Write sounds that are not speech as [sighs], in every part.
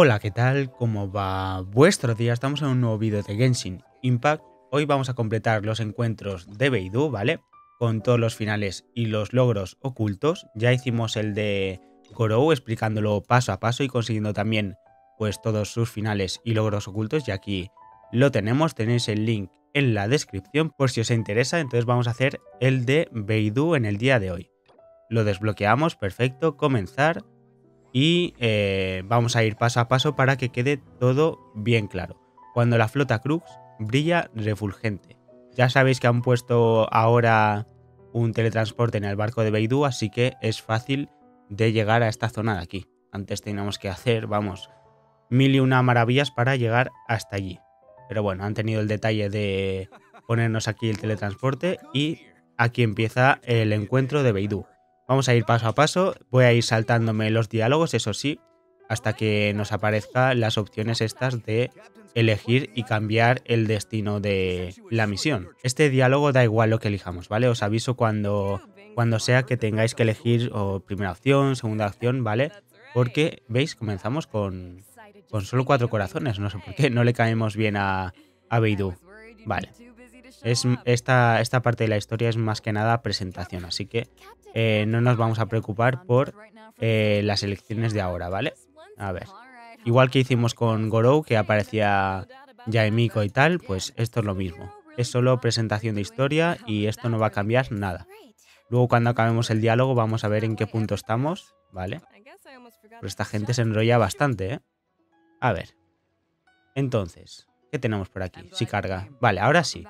Hola, ¿qué tal? ¿Cómo va vuestro día? Estamos en un nuevo vídeo de Genshin Impact. Hoy vamos a completar los encuentros de Beidou, ¿vale? Con todos los finales y los logros ocultos. Ya hicimos el de Gorou explicándolo paso a paso y consiguiendo también pues todos sus finales y logros ocultos. Y aquí lo tenemos, tenéis el link en la descripción por si os interesa. Entonces vamos a hacer el de Beidou en el día de hoy. Lo desbloqueamos, perfecto, comenzar y eh, vamos a ir paso a paso para que quede todo bien claro. Cuando la flota Crux brilla refulgente. Ya sabéis que han puesto ahora un teletransporte en el barco de Beidou, así que es fácil de llegar a esta zona de aquí. Antes teníamos que hacer, vamos, mil y una maravillas para llegar hasta allí. Pero bueno, han tenido el detalle de ponernos aquí el teletransporte y aquí empieza el encuentro de Beidou. Vamos a ir paso a paso, voy a ir saltándome los diálogos, eso sí, hasta que nos aparezcan las opciones estas de elegir y cambiar el destino de la misión. Este diálogo da igual lo que elijamos, ¿vale? Os aviso cuando, cuando sea que tengáis que elegir o primera opción, segunda opción, ¿vale? Porque, ¿veis? Comenzamos con, solo cuatro corazones, no sé por qué, no le caemos bien a, a Beidou. Vale es, esta, esta parte de la historia es más que nada presentación, así que eh, no nos vamos a preocupar por eh, las elecciones de ahora, ¿vale? A ver. Igual que hicimos con Gorou, que aparecía Yaemiko y tal, pues esto es lo mismo. Es solo presentación de historia y esto no va a cambiar nada. Luego cuando acabemos el diálogo vamos a ver en qué punto estamos, ¿vale? Pero pues esta gente se enrolla bastante, ¿eh? A ver. Entonces, ¿Qué tenemos por aquí? Si carga. Vale, ahora sí.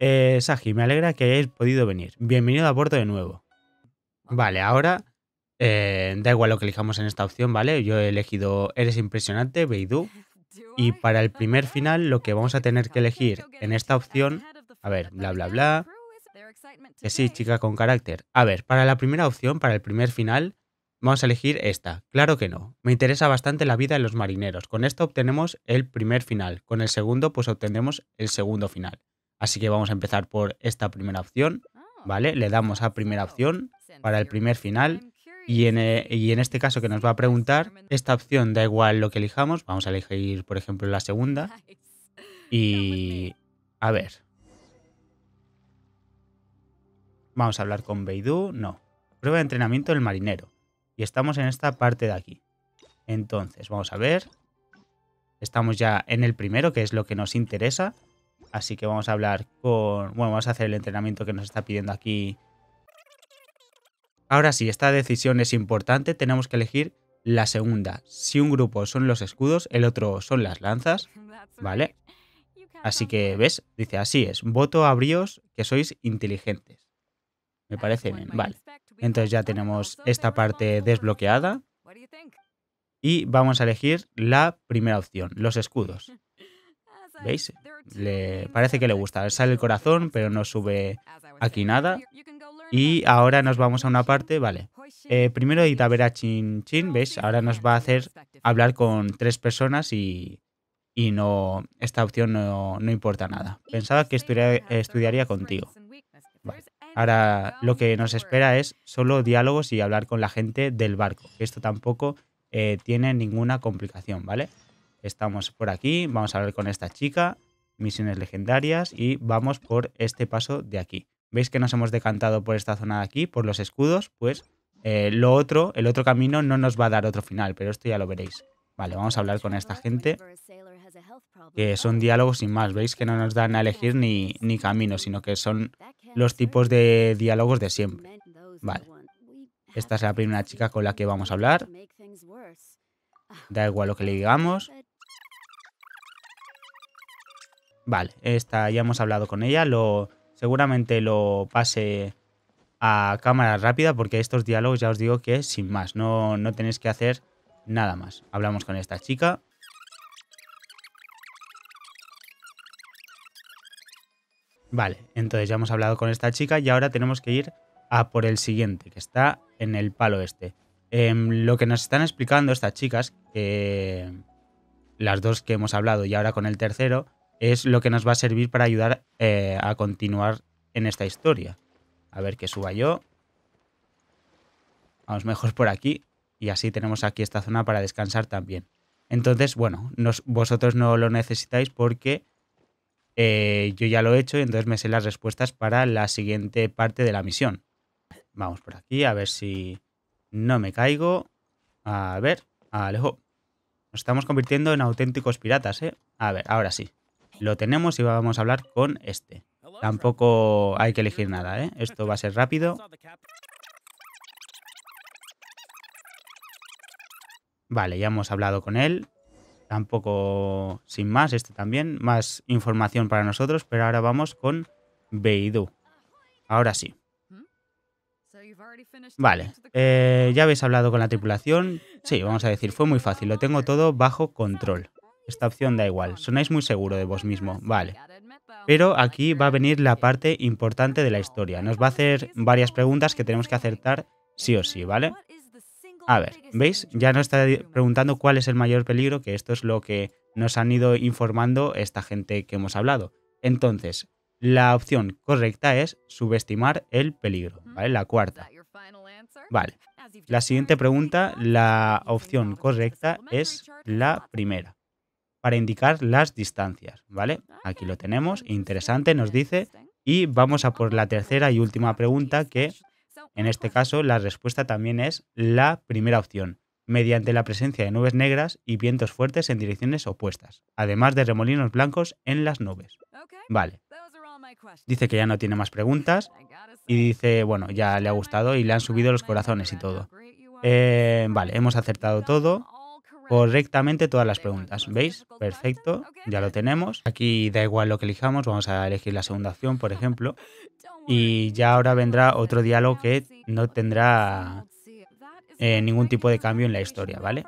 Eh, Saji, me alegra que hayáis podido venir. Bienvenido a bordo de nuevo. Vale, ahora... Eh, da igual lo que elijamos en esta opción, ¿vale? Yo he elegido Eres impresionante, Beidou. [laughs] Y para el primer final lo que vamos a tener que elegir en esta opción... A ver, bla, bla, bla. Que sí, chica con carácter. A ver, para la primera opción, para el primer final, Vamos a elegir esta. Claro que no. Me interesa bastante la vida de los marineros. Con esto obtenemos el primer final. Con el segundo, pues obtendremos el segundo final. Así que vamos a empezar por esta primera opción. Oh, ¿Vale? Le damos a primera opción para el primer final. Y en, eh, y en este caso que nos va a preguntar, esta opción da igual lo que elijamos. Vamos a elegir, por ejemplo, la segunda. [laughs] Y... A ver. Vamos a hablar con Beidou. No. Prueba de entrenamiento del marinero. Y estamos en esta parte de aquí. Entonces, vamos a ver. Estamos ya en el primero, que es lo que nos interesa. Así que vamos a hablar con... Bueno, vamos a hacer el entrenamiento que nos está pidiendo aquí. Ahora sí, esta decisión es importante. Tenemos que elegir la segunda. Si un grupo son los escudos, el otro son las lanzas. [laughs] ¿Vale? Así que, ¿ves? Dice, así es. Voto a bríos que sois inteligentes. Me parece bien. Vale. Entonces ya tenemos esta parte desbloqueada y vamos a elegir la primera opción, los escudos. [laughs] ¿Veis? Le parece que le gusta. Sale el corazón, pero no sube aquí nada. Y ahora nos vamos a una parte, vale. Eh, primero a Chin Chin, ¿veis? Ahora nos va a hacer hablar con tres personas y, no esta opción no, importa nada. Pensaba que estudiaría, estudiaría contigo. Vale. Ahora lo que nos espera es solo diálogos y hablar con la gente del barco. Esto tampoco eh, tiene ninguna complicación, ¿vale? Estamos por aquí, vamos a hablar con esta chica, misiones legendarias y vamos por este paso de aquí. ¿Veis que nos hemos decantado por esta zona de aquí, por los escudos? Pues eh, lo otro, el otro camino no nos va a dar otro final, pero esto ya lo veréis. Vale, vamos a hablar con esta gente que son diálogos sin más. Veis que no nos dan a elegir ni, ni camino, sino que son los tipos de diálogos de siempre. Vale. Esta es la primera chica con la que vamos a hablar. Da ah, igual lo que le digamos. Vale, esta ya hemos hablado con ella. Lo, seguramente lo pase a cámara rápida porque estos diálogos ya os digo que sin más. No, no tenéis que hacer nada más. Hablamos con esta chica. Vale, entonces ya hemos hablado con esta chica y ahora tenemos que ir a por el siguiente, que está en el palo este. Em, lo que nos están explicando estas chicas, que las dos que hemos hablado y ahora con el tercero, es lo que nos va a servir para ayudar eh, a continuar en esta historia. A ver que suba yo. Vamos mejor por aquí y así tenemos aquí esta zona para descansar también. Entonces, bueno, vosotros no lo necesitáis porque eh, yo ya lo he hecho y entonces me sé las respuestas para la siguiente parte de la misión. Vamos por aquí a ver si no me caigo. A ver, alejo. Nos estamos convirtiendo en auténticos piratas, ¿eh? A ver, ahora sí. Lo tenemos y vamos a hablar con este. Tampoco hay que elegir nada, ¿eh? Esto va a ser rápido. Vale, ya hemos hablado con él tampoco sin más, este también, más información para nosotros, pero ahora vamos con Beidou. Ahora sí. Hmm. Vale, eh, ya habéis hablado con la tripulación. Sí, vamos a decir, fue muy fácil, lo tengo todo bajo control. Esta opción da igual, sonáis muy seguro de vos mismo, vale. Pero aquí va a venir la parte importante de la historia. Nos va a hacer varias preguntas que tenemos que acertar sí o sí, ¿vale? A ver, ¿veis? Ya nos está preguntando cuál es el mayor peligro, que esto es lo que nos han ido informando esta gente que hemos hablado. Entonces, la opción correcta es subestimar el peligro, ¿vale? La cuarta. Vale. La siguiente pregunta, la opción correcta es la primera, para indicar las distancias, ¿vale? Aquí lo tenemos, interesante, nos dice. Y vamos a por la tercera y última pregunta, que en este caso, la respuesta también es la primera opción, mediante la presencia de nubes negras y vientos fuertes en direcciones opuestas, además de remolinos blancos en las nubes. Vale. Dice que ya no tiene más preguntas y dice, bueno, ya le ha gustado y le han subido los corazones y todo. Eh, vale, hemos acertado todo correctamente todas las preguntas. ¿Veis? Perfecto, ya lo tenemos. Aquí da igual lo que elijamos, vamos a elegir la segunda opción, por ejemplo. [laughs] y ya ahora vendrá otro diálogo que no tendrá eh, ningún tipo de cambio en la historia, ¿vale?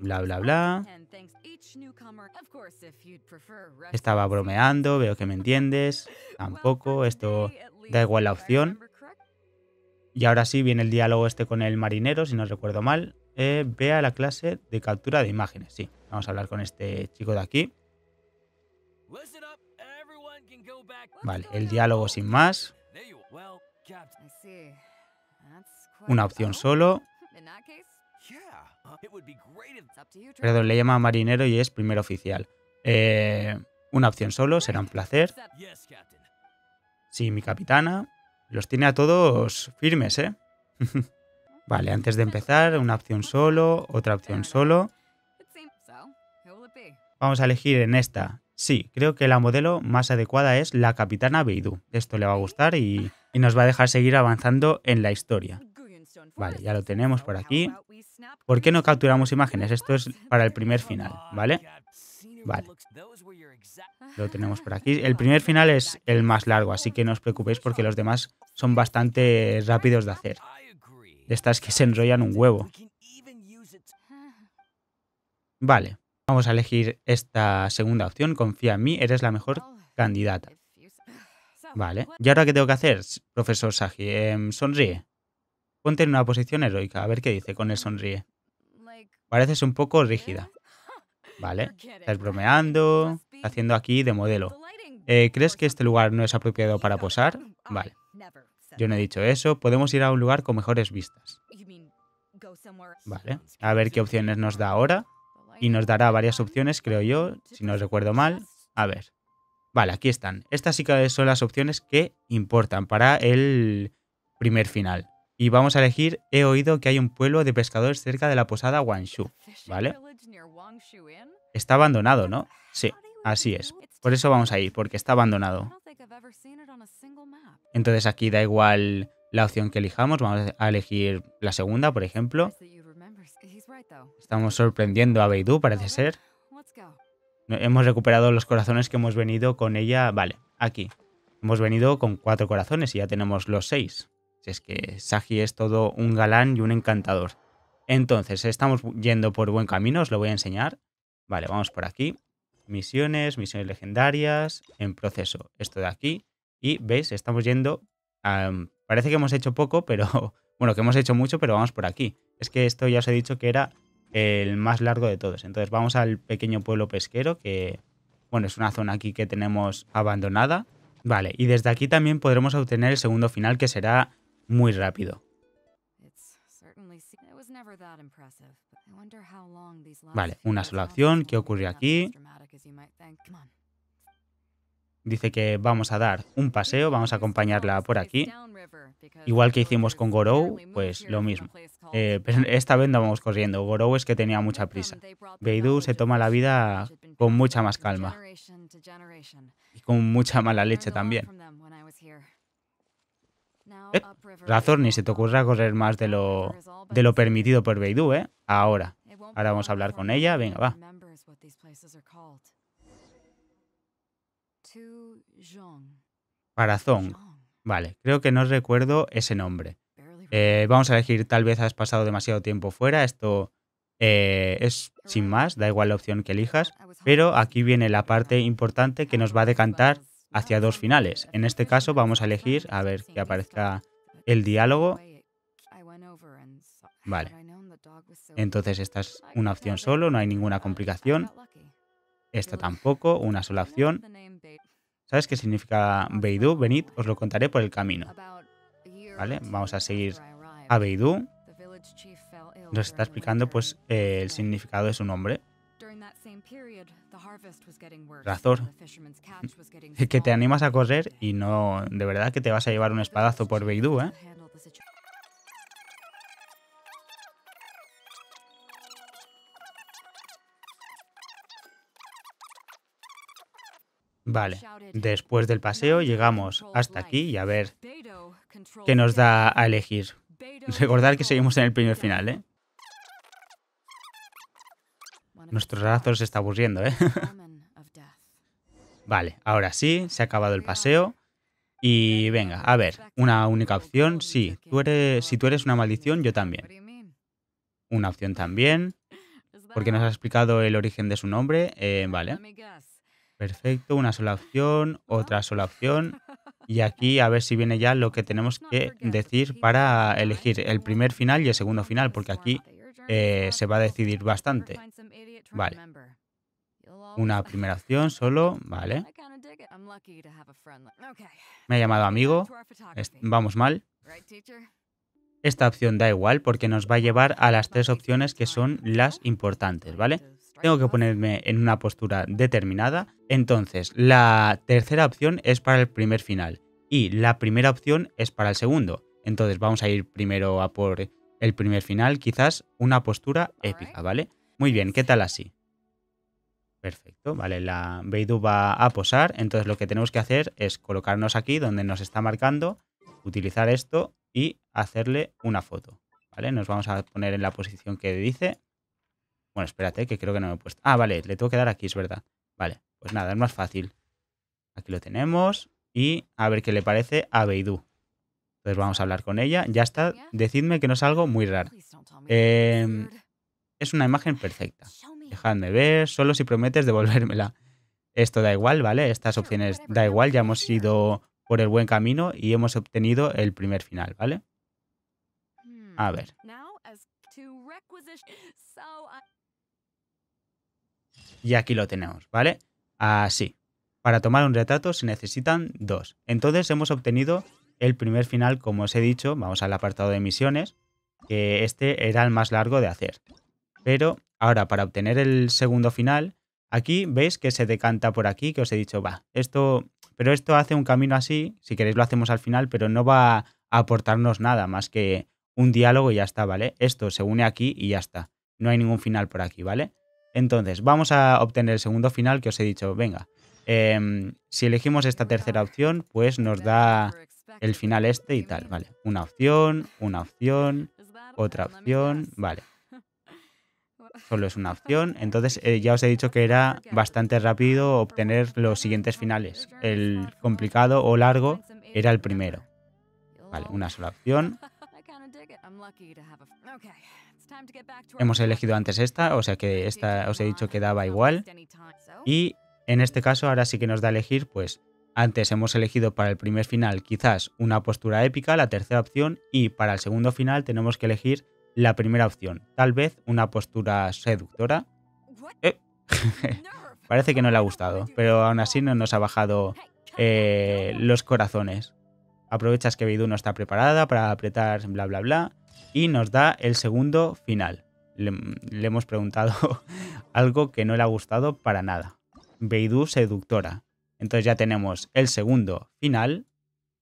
bla, bla, bla. Estaba bromeando, veo que me entiendes. Tampoco, esto da igual la opción. Y ahora sí viene el diálogo este con el marinero, si no recuerdo mal. Eh, vea la clase de captura de imágenes. Sí, vamos a hablar con este chico de aquí. Vale, el diálogo sin más. Una opción solo. Perdón, le llama marinero y es primer oficial. Eh, una opción solo, será un placer. Sí, mi capitana. Los tiene a todos firmes, ¿eh? [laughs] vale, antes de empezar, una opción solo, otra opción solo. Vamos a elegir en esta Sí, creo que la modelo más adecuada es la capitana Beidou. Esto le va a gustar y, nos va a dejar seguir avanzando en la historia. Vale, ya lo tenemos por aquí. ¿Por qué no capturamos imágenes? Esto es para el primer final, ¿vale? Vale. Lo tenemos por aquí. El primer final es el más largo, así que no os preocupéis porque los demás son bastante rápidos de hacer. estas que se enrollan un huevo. Vale. Vamos a elegir esta segunda opción. Confía en mí, eres la mejor oh, candidata. [sighs] Vale. ¿Y ahora qué tengo que hacer, profesor Saji? Em, sonríe. Ponte en una posición heroica. A ver qué dice con el sonríe. Pareces un poco rígida. [laughs] Vale. Estás bromeando. Haciendo aquí de modelo. Eh, ¿Crees que este lugar no es apropiado para posar? Vale. Yo no he dicho eso. Podemos ir a un lugar con mejores vistas. Vale. A ver qué opciones nos da ahora y nos dará varias opciones, creo yo, si no recuerdo mal. A ver. Vale, aquí están. Estas sí que son las opciones que importan para el primer final. Y vamos a elegir, he oído que hay un pueblo de pescadores cerca de la posada Wangshu. ¿vale? Está abandonado, ¿no? Sí, así es. Por eso vamos a ir, porque está abandonado. Entonces aquí da igual la opción que elijamos, vamos a elegir la segunda, por ejemplo. Estamos sorprendiendo a Beidou, parece ser. Hemos recuperado los corazones que hemos venido con ella. Vale, aquí. Hemos venido con cuatro corazones y ya tenemos los seis. es que Sagi es todo un galán y un encantador. Entonces, estamos yendo por buen camino, os lo voy a enseñar. Vale, vamos por aquí. Misiones, misiones legendarias, en proceso. Esto de aquí. Y veis, estamos yendo... parece que hemos hecho poco, pero... [laughs] Bueno, que hemos hecho mucho, pero vamos por aquí es que esto ya os he dicho que era el más largo de todos. Entonces vamos al pequeño pueblo pesquero, que bueno, es una zona aquí que tenemos abandonada. Vale, y desde aquí también podremos obtener el segundo final que será muy rápido. Vale, una sola opción. ¿Qué ocurre aquí? Dice que vamos a dar un paseo, vamos a acompañarla por aquí. Igual que hicimos con Gorou, pues lo mismo. Eh, [laughs] esta vez no vamos corriendo. Gorou es que tenía mucha prisa. Beidou se toma la vida con mucha más calma. Y con mucha mala leche también. Eh, razón, ni se te ocurra correr más de lo, de lo permitido por Beidou, ¿eh? Ahora. Ahora vamos a hablar con ella. Venga, va. Para Zong. Vale, creo que no recuerdo ese nombre. Eh, vamos a elegir, tal vez has pasado demasiado tiempo fuera, esto eh, es sin más, da igual la opción que elijas, pero aquí viene la parte importante que nos va a decantar hacia dos finales. En este caso vamos a elegir, a ver que aparezca el diálogo. Vale. Entonces esta es una opción solo, no hay ninguna complicación. Esta tampoco, una sola opción. ¿Sabes qué significa Beidou? Venid, os lo contaré por el camino. ¿Vale? Vamos a seguir a Beidou. Nos está explicando pues el significado de su nombre. Razor, que te animas a correr y no, de verdad que te vas a llevar un espadazo por Beidou, ¿eh? Vale, después del paseo llegamos hasta aquí y a ver qué nos da a elegir. Recordad que seguimos en el primer final, ¿eh? Nuestro rato se está aburriendo, ¿eh? [laughs] vale, ahora sí, se ha acabado el paseo. Y venga, a ver, una única opción, sí. Tú eres, si tú eres una maldición, yo también. Una opción también. Porque nos ha explicado el origen de su nombre. Eh, vale. Perfecto, una sola opción, otra sola opción. [laughs] Y aquí a ver si viene ya lo que tenemos que decir para elegir el primer final y el segundo final, porque aquí eh, se va a decidir bastante. Vale. Una primera opción solo, vale. Me ha llamado amigo. Vamos mal. Esta opción da igual porque nos va a llevar a las tres opciones que son las importantes, ¿vale? tengo que ponerme en una postura determinada. Entonces, la tercera opción es para el primer final y la primera opción es para el segundo. Entonces, vamos a ir primero a por el primer final, quizás una postura épica, ¿vale? Muy bien, ¿qué tal así? Perfecto, vale, la Beidou va a posar, entonces lo que tenemos que hacer es colocarnos aquí donde nos está marcando, utilizar esto y hacerle una foto, ¿vale? Nos vamos a poner en la posición que dice bueno, espérate, que creo que no me he puesto. Ah, vale, le tengo que dar aquí, es verdad. Vale, pues nada, es más fácil. Aquí lo tenemos. Y a ver qué le parece a Beidou. Entonces vamos a hablar con ella. Ya está. Decidme que no es algo muy raro. Em, es una imagen perfecta. Dejadme ver, solo si prometes devolvérmela. Esto da igual, ¿vale? Estas opciones da igual, ya hemos ido por el buen camino y hemos obtenido el primer final, ¿vale? A ver. Hmm. Y aquí lo tenemos, ¿vale? Así. Para tomar un retrato se necesitan dos. Entonces hemos obtenido el primer final, como os he dicho. Vamos al apartado de misiones, que este era el más largo de hacer. Pero ahora, para obtener el segundo final, aquí veis que se decanta por aquí, que os he dicho, va, esto... Pero esto hace un camino así, si queréis lo hacemos al final, pero no va a aportarnos nada más que un diálogo y ya está, ¿vale? Esto se une aquí y ya está. No hay ningún final por aquí, ¿vale? Entonces, vamos a obtener el segundo final que os he dicho. Venga, em, si elegimos esta tercera opción, pues nos da el final este y tal, ¿vale? Una opción, una opción, otra opción, vale. Solo es una opción. Entonces, eh, ya os he dicho que era bastante rápido obtener los siguientes finales. El complicado o largo era el primero. Vale, una sola opción. Hemos elegido antes esta, o sea que esta os he dicho que daba igual. Y en este caso ahora sí que nos da a elegir, pues antes hemos elegido para el primer final quizás una postura épica, la tercera opción, y para el segundo final tenemos que elegir la primera opción, tal vez una postura seductora. Eh, [laughs] parece que no le ha gustado, pero aún así no nos ha bajado eh, los corazones. Aprovechas que Beidou no está preparada para apretar bla bla bla y nos da el segundo final. Le, hemos preguntado [laughs] algo que no le ha gustado para nada. Beidou seductora. Entonces ya tenemos el segundo final.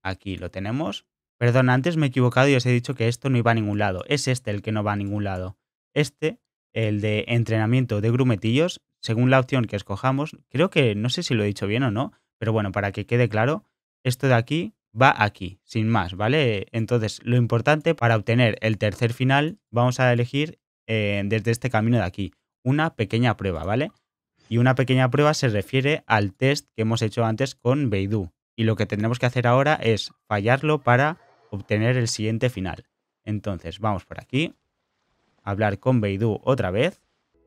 Aquí lo tenemos. Perdón, antes me he equivocado y os he dicho que esto no iba a ningún lado. Es este el que no va a ningún lado. Este, el de entrenamiento de grumetillos, según la opción que escojamos, creo que no sé si lo he dicho bien o no, pero bueno, para que quede claro, esto de aquí va aquí, sin más, ¿vale? Entonces, lo importante para obtener el tercer final, vamos a elegir eh, desde este camino de aquí, una pequeña prueba, ¿vale? Y una pequeña prueba se refiere al test que hemos hecho antes con Beidou. Y lo que tendremos que hacer ahora es fallarlo para obtener el siguiente final. Entonces, vamos por aquí, hablar con Beidou otra vez.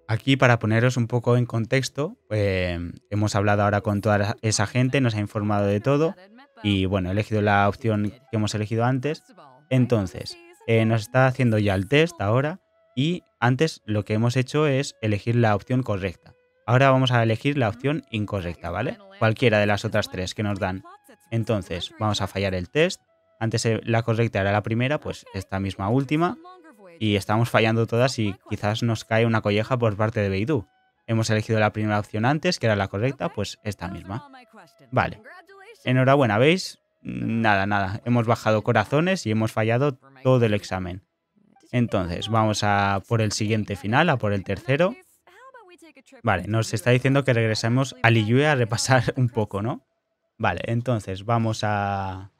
Aquí, para poneros un poco en contexto, eh, hemos hablado ahora con toda esa gente, nos ha informado de todo y bueno, he elegido la opción que hemos elegido antes. Entonces, eh, nos está haciendo ya el test ahora y antes lo que hemos hecho es elegir la opción correcta. Ahora vamos a elegir la opción incorrecta, ¿vale? Cualquiera de las otras tres que nos dan. Entonces, vamos a fallar el test. Antes eh, la correcta era la primera, pues esta misma última. Y estamos fallando todas y quizás nos cae una colleja por parte de Beidou. Hemos elegido la primera opción antes, que era la correcta, pues esta misma. Vale, Enhorabuena, ¿veis? Nada, nada. Hemos bajado corazones y hemos fallado todo el examen. Entonces, vamos a por el siguiente final, a por el tercero. Vale, nos está diciendo que regresemos a Liyue a repasar [laughs] un poco, ¿no? Vale, entonces vamos a...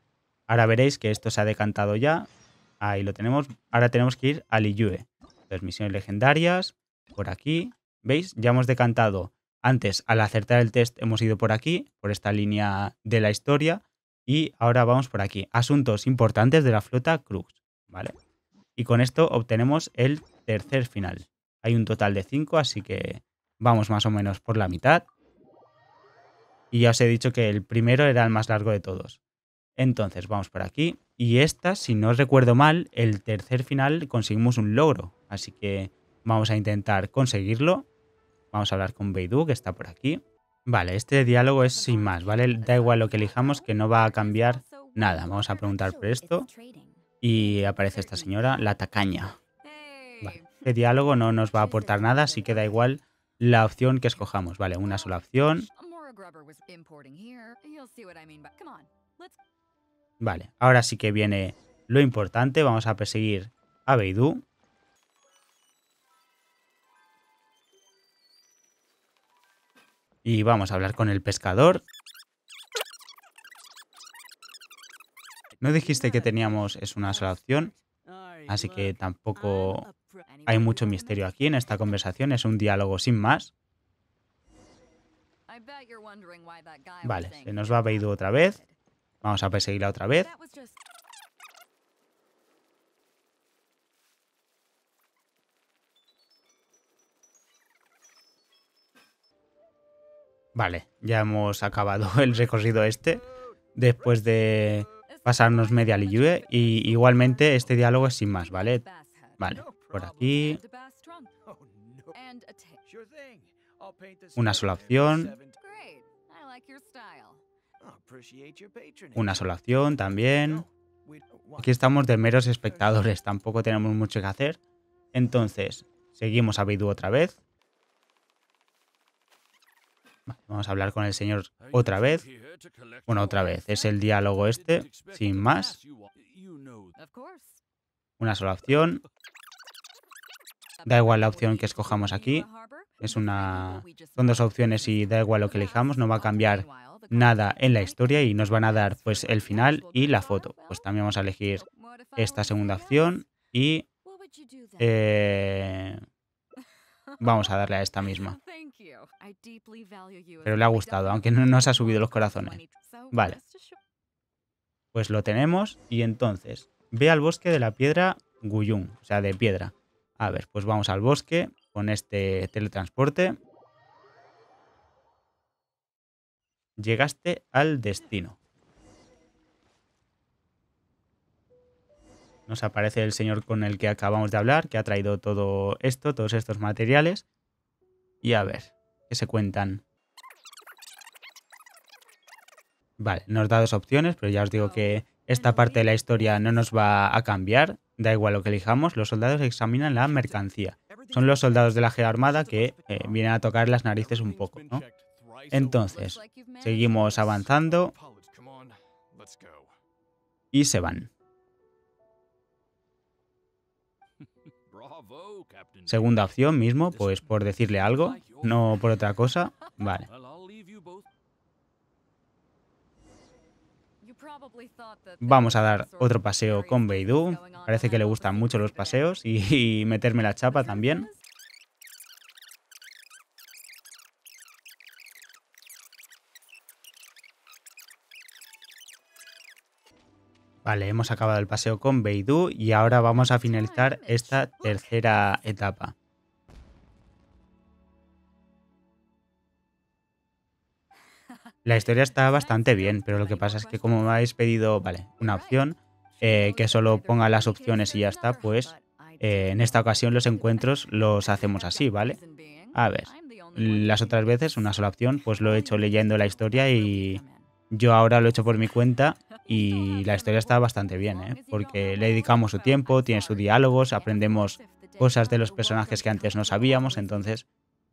Ahora veréis que esto se ha decantado ya. Ahí lo tenemos. Ahora tenemos que ir a Liyue. Las misiones legendarias, por aquí. ¿Veis? Ya hemos decantado antes, al acertar el test, hemos ido por aquí, por esta línea de la historia, y ahora vamos por aquí. Asuntos importantes de la flota Crux, ¿vale? Y con esto obtenemos el tercer final. Hay un total de 5, así que vamos más o menos por la mitad. Y ya os he dicho que el primero era el más largo de todos. Entonces, vamos por aquí. Y esta, si no recuerdo mal, el tercer final conseguimos un logro. Así que vamos a intentar conseguirlo. Vamos a hablar con Beidou, que está por aquí. Vale, este diálogo es sin más, ¿vale? Da igual lo que elijamos, que no va a cambiar nada. Vamos a preguntar por esto. Y aparece esta señora, la tacaña. Vale, este diálogo no nos va a aportar nada, así que da igual la opción que escojamos. Vale, una sola opción. Vale, ahora sí que viene lo importante. Vamos a perseguir a Beidou. Y vamos a hablar con el pescador. No dijiste que teníamos es una sola opción, así que tampoco hay mucho misterio aquí en esta conversación, es un diálogo sin más. Vale, se nos va a Beidou otra vez. Vamos a perseguirla otra vez. Vale, ya hemos acabado [laughs] el recorrido este después de pasarnos media Liyue y igualmente este diálogo es sin más, ¿vale? Vale, por aquí. Una sola opción. Una sola opción también. Aquí estamos de meros espectadores, tampoco tenemos mucho que hacer. Entonces, seguimos a Bidu otra vez. Vamos a hablar con el Señor otra vez. Bueno, otra vez. Es el diálogo este, sin más. Una sola opción. Da igual la opción que escojamos aquí. Es una... Son dos opciones y da igual lo que elijamos. No va a cambiar nada en la historia y nos van a dar pues el final y la foto. Pues también vamos a elegir esta segunda opción y... Eh, vamos a darle a esta misma. Pero le ha gustado, aunque no nos ha subido los corazones. Vale. Pues lo tenemos y entonces ve al bosque de la piedra Guyun, o sea, de piedra. A ver, pues vamos al bosque con este teletransporte. Llegaste al destino. Nos aparece el señor con el que acabamos de hablar, que ha traído todo esto, todos estos materiales. Y a ver, que se cuentan. Vale, nos da dos opciones, pero ya os digo que esta parte de la historia no nos va a cambiar. Da igual lo que elijamos, los soldados examinan la mercancía. Son los soldados de la G Armada que eh, vienen a tocar las narices un poco, ¿no? Entonces, seguimos avanzando y se van. Segunda opción mismo, pues por decirle algo, no por otra cosa. Vale. Vamos a dar otro paseo con Beidou. Parece que le gustan mucho los paseos y, meterme la chapa también. Vale, hemos acabado el paseo con Beidou y ahora vamos a finalizar esta tercera etapa. La historia está bastante bien, pero lo que pasa es que como me habéis pedido, vale, una opción, eh, que solo ponga las opciones y ya está, pues eh, en esta ocasión los encuentros los hacemos así, ¿vale? A ver, las otras veces una sola opción, pues lo he hecho leyendo la historia y yo ahora lo he hecho por mi cuenta y la historia está bastante bien, ¿eh? porque le dedicamos su tiempo, tiene sus diálogos, aprendemos cosas de los personajes que antes no sabíamos, entonces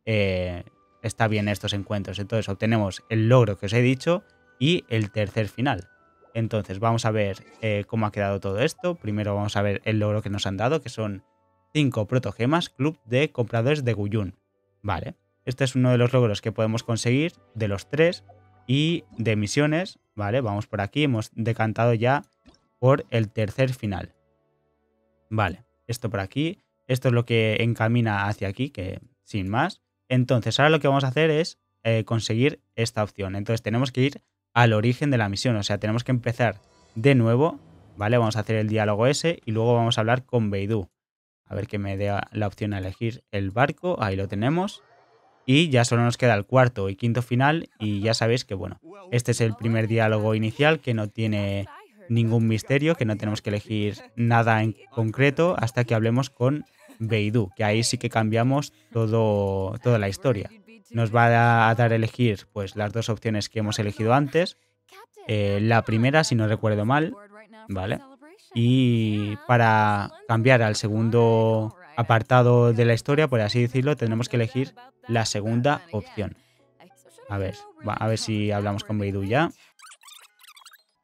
eh, está bien estos encuentros. Entonces obtenemos el logro que os he dicho y el tercer final. Entonces vamos a ver eh, cómo ha quedado todo esto. Primero vamos a ver el logro que nos han dado, que son 5 protogemas, Club de Compradores de Guyun. Vale, este es uno de los logros que podemos conseguir de los tres y de misiones, ¿vale? Vamos por aquí, hemos decantado ya por el tercer final. Vale, esto por aquí, esto es lo que encamina hacia aquí, que sin más. Entonces, ahora lo que vamos a hacer es eh, conseguir esta opción. Entonces, tenemos que ir al origen de la misión, o sea, tenemos que empezar de nuevo, ¿vale? Vamos a hacer el diálogo ese y luego vamos a hablar con Beidou. A ver que me dé la opción a elegir el barco, ahí lo tenemos. Y ya solo nos queda el cuarto y quinto final y ya sabéis que, bueno, este es el primer diálogo inicial que no tiene ningún misterio, que no tenemos que elegir nada en concreto hasta que hablemos con Beidou, que ahí sí que cambiamos todo, toda la historia. Nos va a dar a elegir pues, las dos opciones que hemos elegido antes. Eh, la primera, si no recuerdo mal, ¿vale? Y para cambiar al segundo apartado de la historia, por así decirlo, tenemos que elegir la segunda opción. A ver, a ver si hablamos con Beidou ya.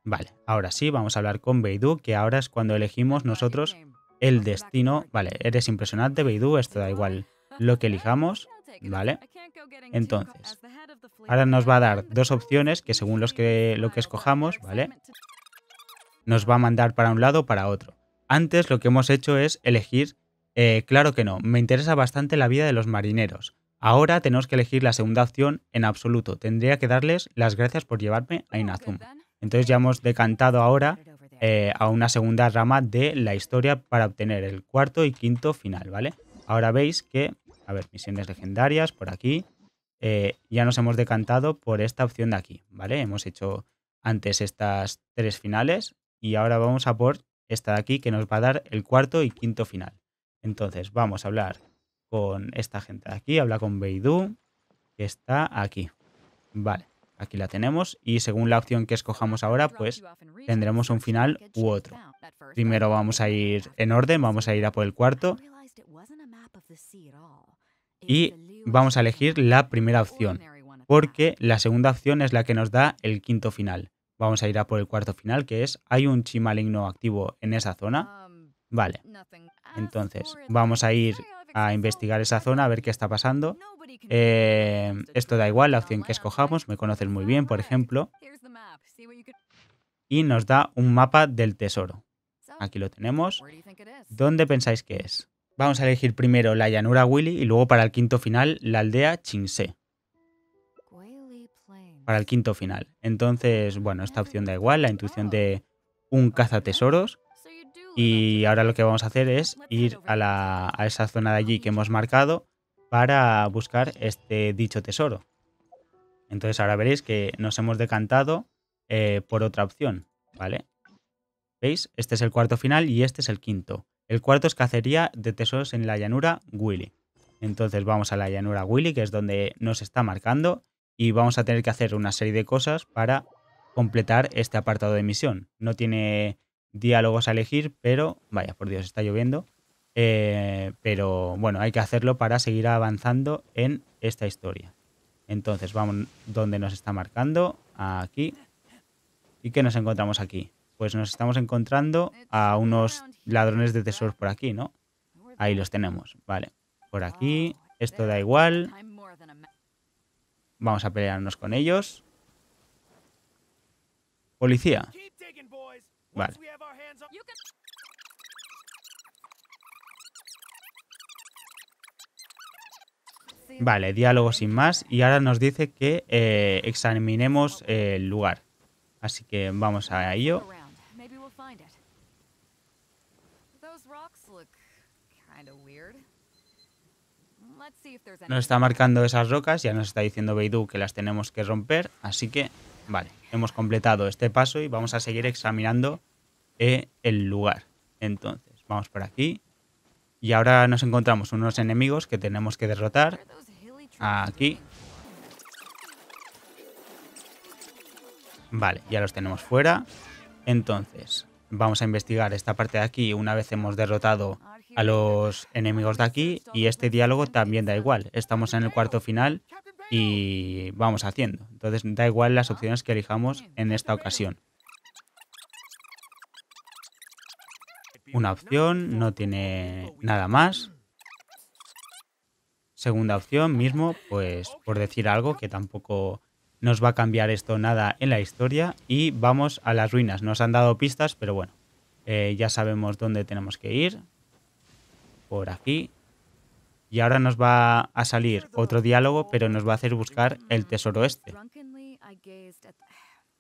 Vale, ahora sí, vamos a hablar con Beidou, que ahora es cuando elegimos nosotros el destino. Vale, eres impresionante, Beidou, esto da igual lo que elijamos, ¿vale? Entonces, ahora nos va a dar dos opciones que según los que, lo que escojamos, ¿vale? Nos va a mandar para un lado o para otro. Antes lo que hemos hecho es elegir eh, claro que no, me interesa bastante la vida de los marineros. Ahora tenemos que elegir la segunda opción en absoluto. Tendría que darles las gracias por llevarme a oh, Inazuma. Entonces ya hemos decantado ahora eh, a una segunda rama de la historia para obtener el cuarto y quinto final, ¿vale? Ahora veis que, a ver, misiones legendarias por aquí, eh, ya nos hemos decantado por esta opción de aquí, ¿vale? Hemos hecho antes estas tres finales y ahora vamos a por esta de aquí que nos va a dar el cuarto y quinto final. Entonces, vamos a hablar con esta gente de aquí. Habla con Beidou, que está aquí. Vale, aquí la tenemos. Y según la opción que escojamos ahora, pues tendremos un final u otro. Primero vamos a ir en orden, vamos a ir a por el cuarto. Y vamos a elegir la primera opción, porque la segunda opción es la que nos da el quinto final. Vamos a ir a por el cuarto final, que es, ¿hay un chi activo en esa zona? Um, vale. Entonces, vamos a ir a investigar esa zona, a ver qué está pasando. Eh, esto da igual, la opción que escojamos, me conocen muy bien, por ejemplo. Y nos da un mapa del tesoro. Aquí lo tenemos. ¿Dónde pensáis que es? Vamos a elegir primero la llanura Willy y luego para el quinto final la aldea Chinse. Para el quinto final. Entonces, bueno, esta opción da igual, la intuición de un cazatesoros. Y ahora lo que vamos a hacer es ir a, esa zona de allí que hemos marcado para buscar este dicho tesoro. Entonces ahora veréis que nos hemos decantado eh, por otra opción, ¿vale? ¿Veis? Este es el cuarto final y este es el quinto. El cuarto es cacería de tesoros en la llanura Willy. Entonces vamos a la llanura Willy, que es donde nos está marcando, y vamos a tener que hacer una serie de cosas para completar este apartado de misión. No tiene diálogos a elegir, pero vaya, por Dios, está lloviendo. Eh, pero bueno, hay que hacerlo para seguir avanzando en esta historia. Entonces, vamos donde nos está marcando, aquí. ¿Y qué nos encontramos aquí? Pues nos estamos encontrando a unos ladrones de tesoros por aquí, ¿no? Ahí los tenemos, vale. Por aquí, esto da igual. Vamos a pelearnos con ellos. Policía, Vale. diálogo sin más. Y ahora nos dice que eh, examinemos el lugar. Así que vamos a ello. Nos está marcando esas rocas, ya nos está diciendo Beidou que las tenemos que romper, así que Vale, hemos completado este paso y vamos a seguir examinando eh, el lugar. Entonces, vamos por aquí. Y ahora nos encontramos unos enemigos que tenemos que derrotar. Aquí. Vale, ya los tenemos fuera. Entonces, vamos a investigar esta parte de aquí una vez hemos derrotado a los enemigos de aquí y este diálogo también da igual. Estamos en el cuarto final y vamos haciendo. Entonces da igual las opciones que elijamos en esta ocasión. Una opción, no tiene nada más. Segunda opción mismo, pues por decir algo que tampoco nos va a cambiar esto nada en la historia. Y vamos a las ruinas. Nos han dado pistas, pero bueno, eh, ya sabemos dónde tenemos que ir. Por aquí, y ahora nos va a salir otro diálogo, pero nos va a hacer buscar el tesoro este.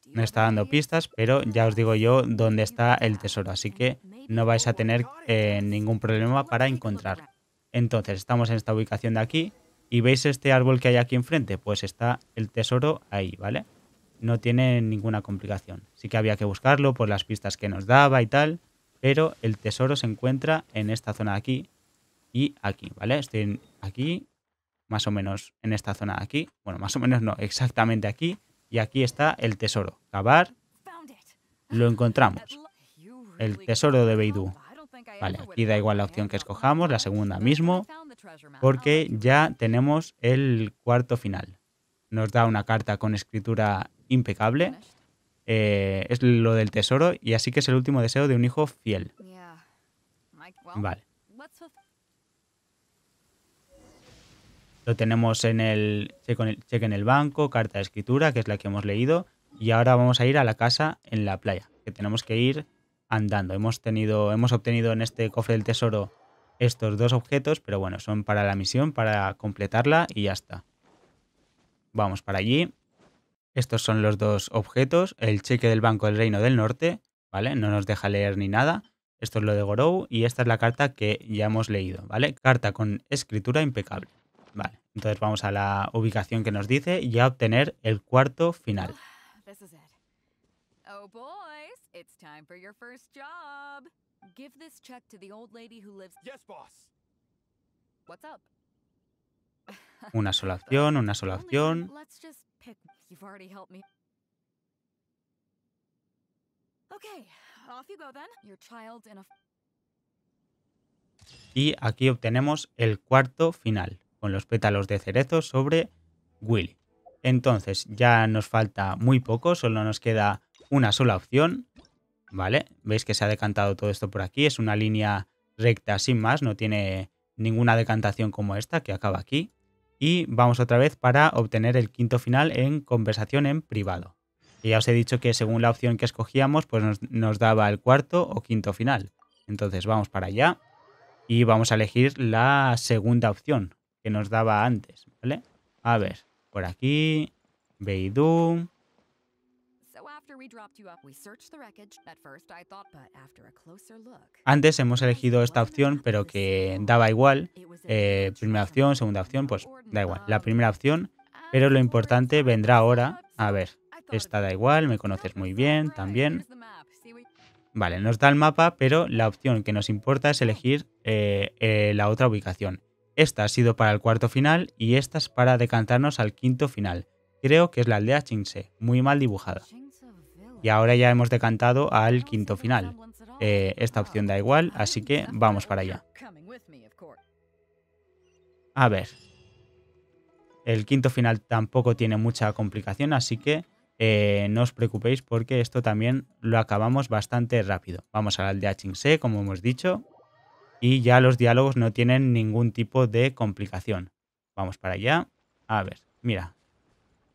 No está dando pistas, pero ya os digo yo dónde está el tesoro, así que no vais a tener eh, ningún problema para encontrarlo. Entonces, estamos en esta ubicación de aquí y veis este árbol que hay aquí enfrente, pues está el tesoro ahí, ¿vale? No tiene ninguna complicación. Sí que había que buscarlo por las pistas que nos daba y tal, pero el tesoro se encuentra en esta zona de aquí y aquí, ¿vale? Estoy aquí, más o menos en esta zona de aquí. Bueno, más o menos no, exactamente aquí. Y aquí está el tesoro. Cavar. Lo encontramos. El tesoro de Beidou. Oh, vale, aquí da igual la opción que escojamos, la segunda mismo, porque ya tenemos el cuarto final. Nos da una carta con escritura impecable. Eh, es lo del tesoro y así que es el último deseo de un hijo fiel. Vale. Lo tenemos en el cheque en el banco, carta de escritura, que es la que hemos leído, y ahora vamos a ir a la casa en la playa, que tenemos que ir andando. Hemos, tenido, hemos obtenido en este cofre del tesoro estos dos objetos, pero bueno, son para la misión, para completarla y ya está. Vamos para allí. Estos son los dos objetos. El cheque del Banco del Reino del Norte, ¿vale? No nos deja leer ni nada. Esto es lo de Gorou y esta es la carta que ya hemos leído, ¿vale? Carta con escritura impecable. Vale, entonces vamos a la ubicación que nos dice y a obtener el cuarto final. Ah, una sola opción, una sola opción. Y aquí obtenemos el cuarto final con los pétalos de cerezo sobre Willy. Entonces ya nos falta muy poco, solo nos queda una sola opción, ¿vale? Veis que se ha decantado todo esto por aquí, es una línea recta sin más, no tiene ninguna decantación como esta que acaba aquí. Y vamos otra vez para obtener el quinto final en conversación en privado. ya os he dicho que según la opción que escogíamos, pues nos daba el cuarto o quinto final. Entonces vamos para allá y vamos a elegir la segunda opción, que nos daba antes, ¿vale? A ver, por aquí, Beidou. Antes hemos elegido esta opción, pero que daba igual. Eh, primera opción, segunda opción, pues da igual. La primera opción, pero lo importante vendrá ahora. A ver, esta da igual, me conoces muy bien también. Vale, nos da el mapa, pero la opción que nos importa es oh. elegir eh, eh, la otra ubicación. Esta ha sido para el cuarto final y esta es para decantarnos al quinto final. Creo que es la aldea Chinse, muy mal dibujada. Y ahora ya hemos decantado al quinto final. Eh, esta opción da igual, así que vamos para allá. A ver. El quinto final tampoco tiene mucha complicación, así que eh, no os preocupéis porque esto también lo acabamos bastante rápido. Vamos a la aldea Chinse, como hemos dicho y ya los diálogos no tienen ningún tipo de complicación. Vamos para allá. A ver, mira.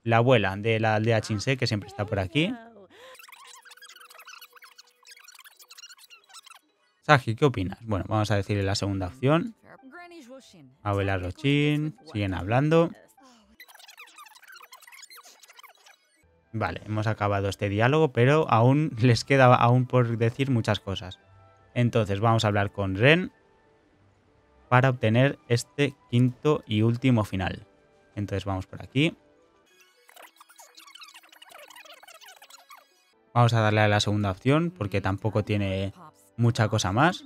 La abuela de la aldea Chinse, que siempre está por aquí. Saji, ¿qué opinas? Bueno, vamos a decirle la segunda opción. Abuela Rochin, siguen hablando. Vale, hemos acabado este diálogo, pero aún [laughs] les queda aún por decir muchas cosas. Entonces vamos a hablar con Ren para obtener este quinto y último final. Entonces vamos por aquí. Vamos a darle a la segunda opción porque tampoco tiene mucha cosa más.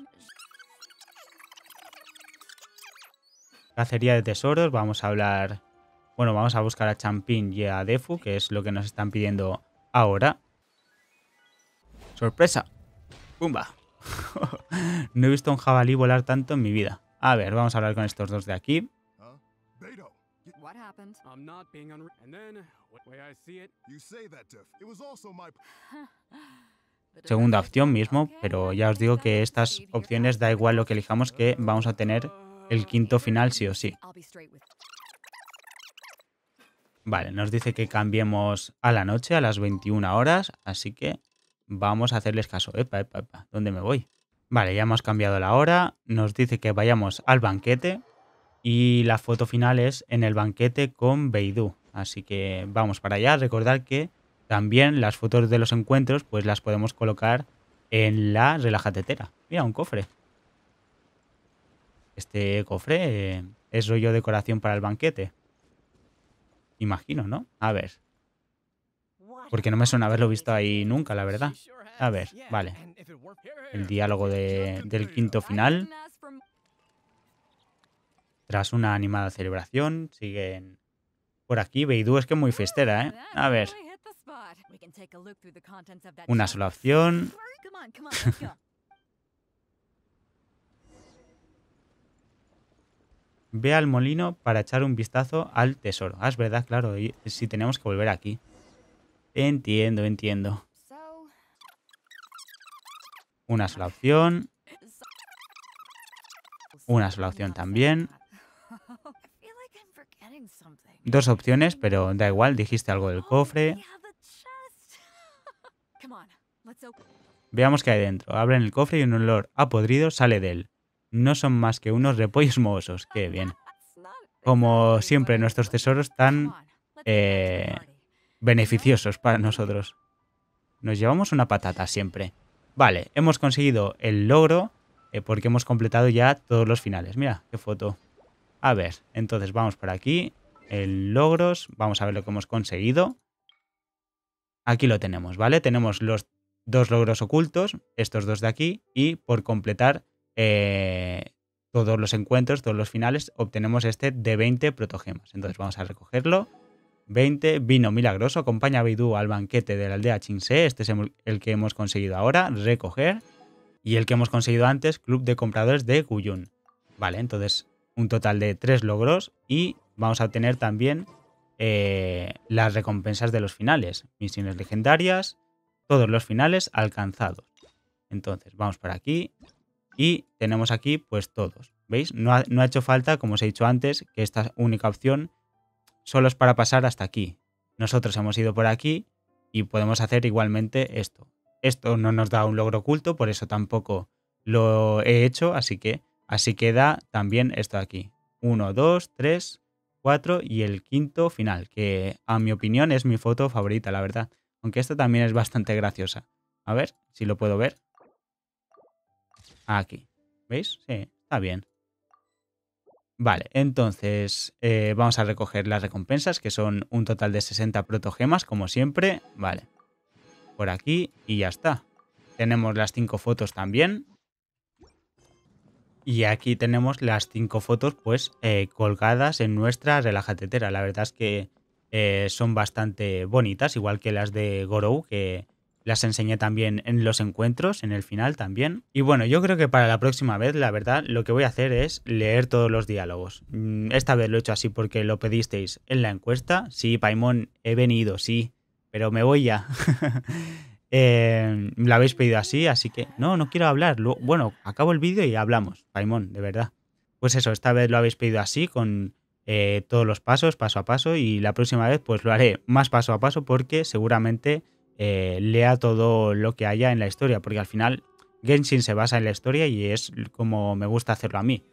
Cacería de tesoros, vamos a hablar... Bueno, vamos a buscar a Champín y a Defu, que es lo que nos están pidiendo ahora. ¡Sorpresa! ¡Pumba! [laughs] no he visto un jabalí volar tanto en mi vida. A ver, vamos a hablar con estos dos de aquí. [laughs] segunda opción mismo, pero ya os digo que estas opciones da igual lo que elijamos que vamos a tener el quinto final sí o sí. Vale, nos dice que cambiemos a la noche, a las 21 horas, así que vamos a hacerles caso. Epa, epa, epa, ¿dónde me voy? Vale, ya hemos cambiado la hora, nos dice que vayamos al banquete y la foto final es en el banquete con Beidou. Así que vamos para allá, recordad que también las fotos de los encuentros pues las podemos colocar en la relajatetera. Mira, un cofre. Este cofre eh, es rollo decoración para el banquete. Imagino, ¿no? A ver. Porque no me suena haberlo visto ahí nunca, la verdad. A ver, vale. El diálogo del quinto final. Tras una animada celebración, siguen por aquí. Beidou es que muy festera, ¿eh? A ver. Una sola opción. [laughs] Ve al molino para echar un vistazo al tesoro. Ah, es verdad, claro. Y si tenemos que volver aquí. Entiendo, entiendo. Una sola opción. Una sola opción también. Dos opciones, pero da igual, dijiste algo del oh, cofre. [laughs] Veamos qué hay dentro. Abren el cofre y un olor a podrido sale de él. No son más que unos repollos mohosos. Qué bien. [laughs] Como siempre, nuestros tesoros tan eh, beneficiosos para nosotros. Nos llevamos una patata siempre. Vale, hemos conseguido el logro eh, porque hemos completado ya todos los finales. Mira, qué foto. A ver, entonces vamos por aquí. El logros, vamos a ver lo que hemos conseguido. Aquí lo tenemos, ¿vale? Tenemos los dos logros ocultos, estos dos de aquí, y por completar eh, todos los encuentros, todos los finales, obtenemos este de 20 protogemas. Entonces vamos a recogerlo. 20. Vino milagroso. Acompaña a Beidou al banquete de la aldea Chinse. Este es el que hemos conseguido ahora recoger. Y el que hemos conseguido antes, Club de Compradores de Guyun. Vale, entonces un total de 3 logros. Y vamos a obtener también eh, las recompensas de los finales. Misiones legendarias. Todos los finales alcanzados. Entonces, vamos para aquí. Y tenemos aquí pues todos. ¿Veis? No ha, no ha hecho falta, como os he dicho antes, que esta única opción es para pasar hasta aquí. Nosotros hemos ido por aquí y podemos hacer igualmente esto. Esto no nos da un logro oculto, por eso tampoco lo he hecho, así que así queda también esto aquí. 1, 2, 3, 4 y el quinto final, que a mi opinión es mi foto favorita, la verdad. Aunque esta también es bastante graciosa. A ver si lo puedo ver. Aquí. ¿Veis? Sí, está bien. Vale, entonces eh, vamos a recoger las recompensas, que son un total de 60 protogemas, como siempre. Vale, por aquí y ya está. Tenemos las 5 fotos también. Y aquí tenemos las 5 fotos pues eh, colgadas en nuestra relajatetera. La verdad es que eh, son bastante bonitas, igual que las de Gorou, que las enseñé también en los encuentros, en el final también. Y bueno, yo creo que para la próxima vez, la verdad, lo que voy a hacer es leer todos los diálogos. Mm, esta vez lo he hecho así porque lo pedisteis en la encuesta. Sí, Paimon, he venido, sí, pero me voy ya. [laughs] eh, lo habéis pedido así, así que no, no quiero hablar. Bueno, acabo el vídeo y hablamos, Paimon, de verdad. Pues eso, esta vez lo habéis pedido así, con eh, todos los pasos, paso a paso, y la próxima vez pues lo haré más paso a paso porque seguramente eh, lea todo lo que haya en la historia, porque al final Genshin se basa en la historia y es como me gusta hacerlo a mí.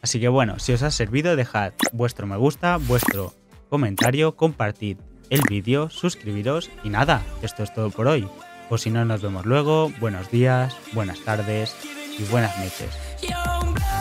Así que bueno, si os ha servido, dejad vuestro me gusta, vuestro comentario, compartid el vídeo, suscribiros y nada, esto es todo por hoy. O si no, nos vemos luego. Buenos días, buenas tardes y buenas noches.